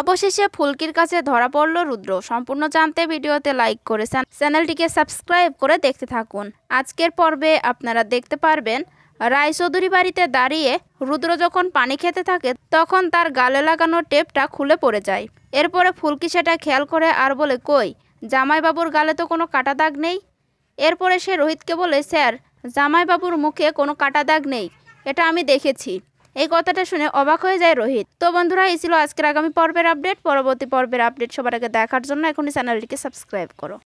অবশেষে ফুলকির কাছে ধরা পড়ল রুদ্র সম্পূর্ণ জানতে ভিডিওতে লাইক করে চ্যানেলটিকে সাবস্ক্রাইব করে দেখতে থাকুন আজকের পর্বে আপনারা দেখতে পারবেন রায়চৌধুরী বাড়িতে দাঁড়িয়ে রুদ্র যখন পানি খেতে থাকে তখন তার গালে লাগানো টেপটা খুলে পড়ে যায় এরপরে ফুলকি সেটা খেয়াল করে আর বলে কই জামাইবাবুর গালে তো কোনো কাটা দাগ নেই এরপরে সে রোহিতকে বলে স্যার জামাইবাবুর মুখে কোনো কাটা দাগ নেই এটা আমি দেখেছি এই কথাটা শুনে অবাক হয়ে যায় রোহিত তো বন্ধুরা এই ছিল আজকের আগামী পর্বের আপডেট পরবর্তী পর্বের আপডেট সবার আগে দেখার জন্য এখনই চ্যানেলটিকে সাবস্ক্রাইব করো